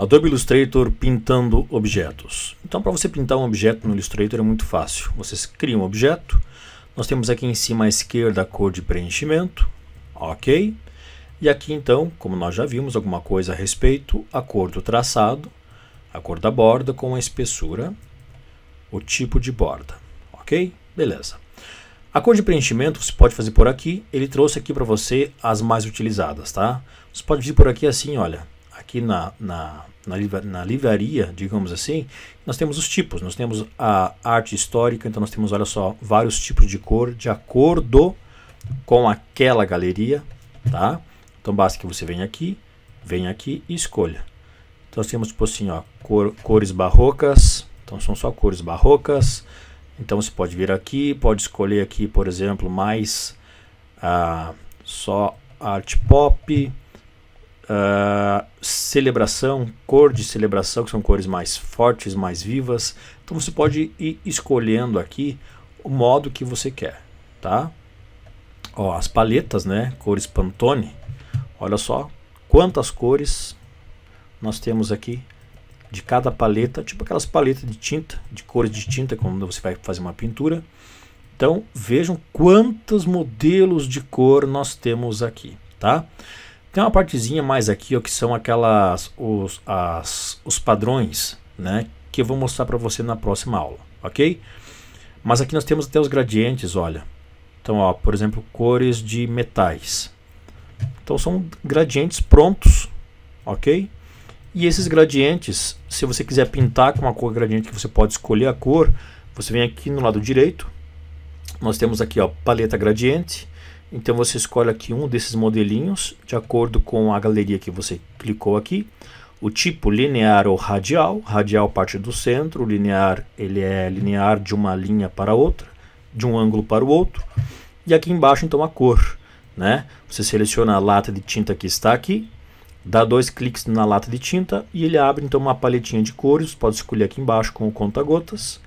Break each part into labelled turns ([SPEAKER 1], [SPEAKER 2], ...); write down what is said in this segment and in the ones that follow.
[SPEAKER 1] Adobe Illustrator pintando objetos. Então, para você pintar um objeto no Illustrator é muito fácil. Vocês criam um objeto. Nós temos aqui em cima à esquerda a cor de preenchimento. Ok. E aqui, então, como nós já vimos alguma coisa a respeito, a cor do traçado, a cor da borda com a espessura, o tipo de borda. Ok? Beleza. A cor de preenchimento você pode fazer por aqui. Ele trouxe aqui para você as mais utilizadas, tá? Você pode vir por aqui assim, olha aqui na, na, na, na livraria, digamos assim, nós temos os tipos. Nós temos a arte histórica, então nós temos, olha só, vários tipos de cor de acordo com aquela galeria, tá? Então basta que você venha aqui, venha aqui e escolha. Então nós temos tipo assim, ó, cor, cores barrocas, então são só cores barrocas. Então você pode vir aqui, pode escolher aqui, por exemplo, mais ah, só arte pop, ah, celebração, cor de celebração, que são cores mais fortes, mais vivas. Então você pode ir escolhendo aqui o modo que você quer, tá? Ó, as paletas, né? Cores Pantone. Olha só quantas cores nós temos aqui de cada paleta, tipo aquelas paletas de tinta, de cores de tinta, quando você vai fazer uma pintura. Então vejam quantos modelos de cor nós temos aqui, tá? Tem uma partezinha mais aqui ó, que são aquelas os, as, os padrões, né? Que eu vou mostrar para você na próxima aula, ok? Mas aqui nós temos até os gradientes, olha. Então, ó, por exemplo, cores de metais. Então são gradientes prontos, ok? E esses gradientes, se você quiser pintar com uma cor gradiente que você pode escolher a cor, você vem aqui no lado direito. Nós temos aqui ó, paleta gradiente. Então você escolhe aqui um desses modelinhos de acordo com a galeria que você clicou aqui. O tipo linear ou radial, radial parte do centro, linear ele é linear de uma linha para outra, de um ângulo para o outro. E aqui embaixo então a cor, né? Você seleciona a lata de tinta que está aqui, dá dois cliques na lata de tinta e ele abre então uma paletinha de cores, pode escolher aqui embaixo com o conta-gotas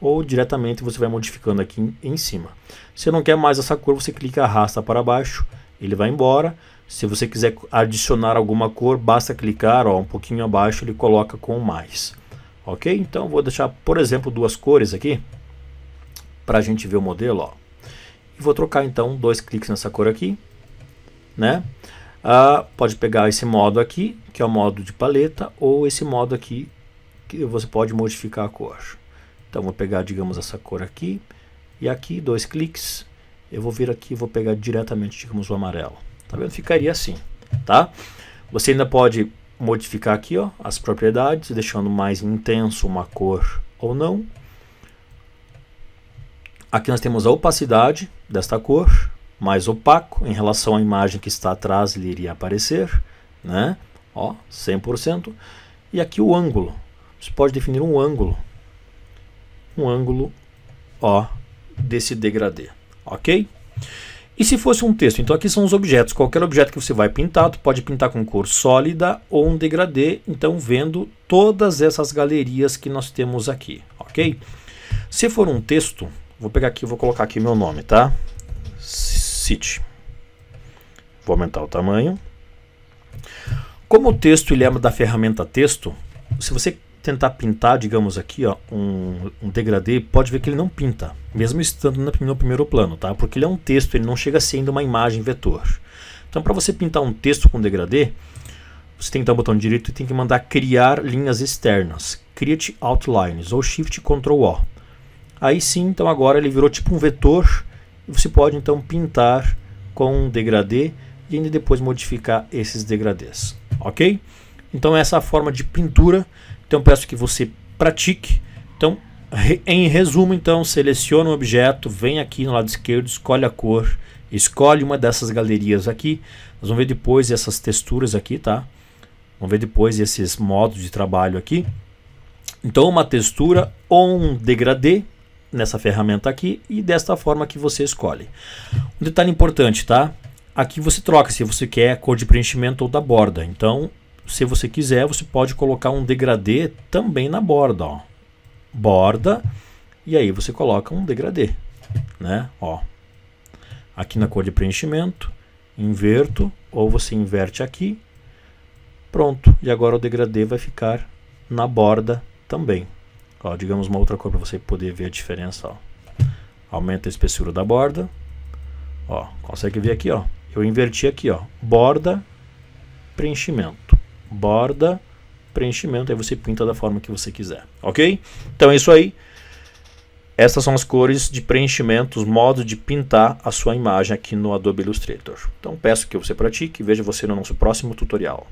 [SPEAKER 1] ou diretamente você vai modificando aqui em, cima. Se não quer mais essa cor, você clica arrasta para baixo, ele vai embora. Se você quiser adicionar alguma cor, basta clicar ó, um pouquinho abaixo, ele coloca com mais. Ok? Então vou deixar, por exemplo, duas cores aqui para a gente ver o modelo. Ó. E vou trocar então dois cliques nessa cor aqui. Né? Ah, pode pegar esse modo aqui, que é o modo de paleta, ou esse modo aqui, que você pode modificar a cor. Então vou pegar, digamos, essa cor aqui e aqui, dois cliques, eu vou vir aqui e vou pegar diretamente, digamos, o amarelo. Tá vendo? Ficaria assim, tá? Você ainda pode modificar aqui, ó, as propriedades, deixando mais intenso uma cor ou não. Aqui nós temos a opacidade desta cor, mais opaco em relação à imagem que está atrás, ele iria aparecer, né? Ó, 100%. E aqui o ângulo. Você pode definir um ângulo um ângulo ó desse degradê, ok? E se fosse um texto? Então aqui são os objetos. Qualquer objeto que você vai pintar, tu pode pintar com cor sólida ou um degradê, então vendo todas essas galerias que nós temos aqui, ok? Se for um texto, vou pegar aqui, vou colocar aqui meu nome, tá? City. Vou aumentar o tamanho. Como o texto ele é da ferramenta texto, se você tentar pintar, digamos aqui, ó, um, um, degradê, pode ver que ele não pinta, mesmo estando no primeiro plano, tá? Porque ele é um texto, ele não chega a ser uma imagem vetor. Então, para você pintar um texto com degradê, você tem que dar o botão direito e tem que mandar criar linhas externas, Create Outlines, ou Shift Ctrl O. Aí sim, então agora ele virou tipo um vetor, e você pode então pintar com um degradê e ainda depois modificar esses degradês, ok? Então essa é a forma de pintura então peço que você pratique. Então, re, em resumo, então, seleciona um objeto, vem aqui no lado esquerdo, escolhe a cor, escolhe uma dessas galerias aqui. Nós vamos ver depois essas texturas aqui, tá? Vamos ver depois esses modos de trabalho aqui. Então, uma textura ou um degradê nessa ferramenta aqui e desta forma que você escolhe. Um detalhe importante, tá? Aqui você troca se você quer cor de preenchimento ou da borda. Então, se você quiser, você pode colocar um degradê também na borda, ó. Borda, e aí você coloca um degradê, né? Ó. Aqui na cor de preenchimento, inverto, ou você inverte aqui. Pronto, e agora o degradê vai ficar na borda também. Ó, digamos uma outra cor para você poder ver a diferença, ó. Aumenta a espessura da borda. Ó, consegue ver aqui, ó. Eu inverti aqui, ó. Borda, preenchimento borda, preenchimento, aí você pinta da forma que você quiser, ok? Então é isso aí. Essas são as cores de preenchimento, os modos de pintar a sua imagem aqui no Adobe Illustrator. Então peço que você pratique e veja você no nosso próximo tutorial.